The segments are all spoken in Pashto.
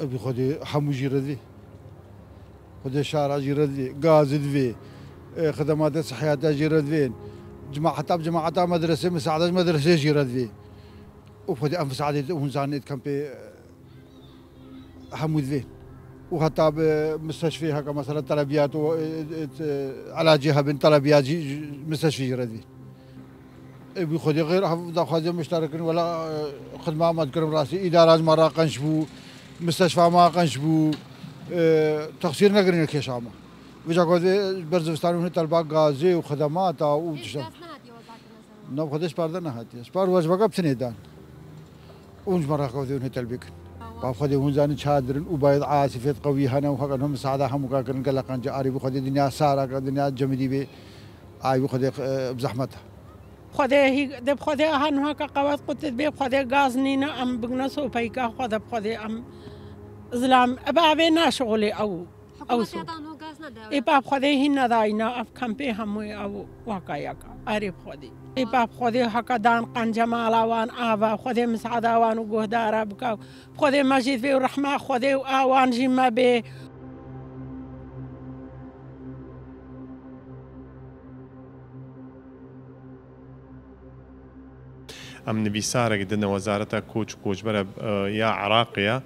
ابي خدي حمو جيردي خدي شارع جيردي ردي غاز دفي إيه، خدمات صحية جي ردفين جماعة جماعة مدرسة مساعدة مدرسة جي ردفي وخدي انفس عادي ونزان كان بي حمو فين وحتى مستشفى هكا مثلا طلبيات علاجها بين طلبيات مستشفى جردي بيخدي غير حفظ مشتركين ولا آه، خدمه ما تكرم راسي اداره مرة قنشبو müsteşfama qenc bû texsîr negirîne kêşa me. Vîca godê berzivistanê talba gazê û xedemata û tişte. Nav xwedê perde nehatiye. Spar wecbeka bitinê dan. Û ji me reqewdê hûn talbî kirin. خودی هونزانی چادرن او باید عاصفت قوی هنه و هغه هم ساده هم کا کرن کله قنج عربي خودی دنیا سارا کا دنیا جمدی به آی خودی بزحمت خدای هی خدای هنها که قوات قدت به خدای گاز نینا ام بگنسو پیکا خدا خدای ام زلام ابا به ناشغلی او او سو ای باب خدای هی نداینا اف کمپی هموی او واقعیا کا عارف خدای ای باب خدای حق دان قنجم علاوان آوا خدای مسعد آوان و گهدارا بکاو خدای مجید و رحمه خدای و آوان جمع به ئەم نویسارێک دنە وەزارەتە کۆچ کۆچبەرە یا عراقیە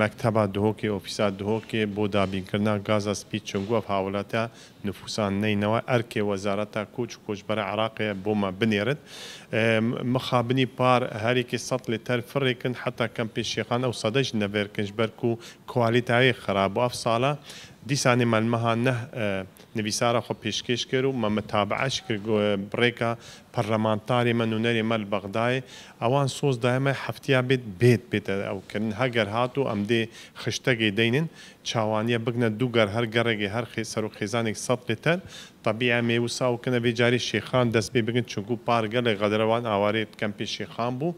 مەکتەبا دهۆکی ئۆفیسا دهۆکێ بۆ دابینکردنا گازە سپی چنگوە هاوڵەتە نفوسان نینەوە ئەرکێ وەزارەتە کۆچ کۆچبەرە عراقیە بۆمە بنێرت مخابنی پار هەرێکی سەڵ لێ تەر فڕێکن حتا کەم پێشیخان ئەو سەدەش نەبێرکنجبەر و کوالیتایی خراپ و ئەف ساڵە دیسانی ملمها نه نویسارا خو پیشکش کرد و ما متابعش کرد بریکا پارلمانتاری من و نری مل بغدای اوان سوز دائما هفتیا بیت بیت بیت او کردن هگر هاتو ام دی خشتگی دینن چاوانیه بگنه دوگر هر گرگی هر سر و خیزان یک سطل تر طبیعه میوسا و کنه بیجاری شیخان دست بی بگن چونکو پارگل غدروان آواری کم پیش شیخان بو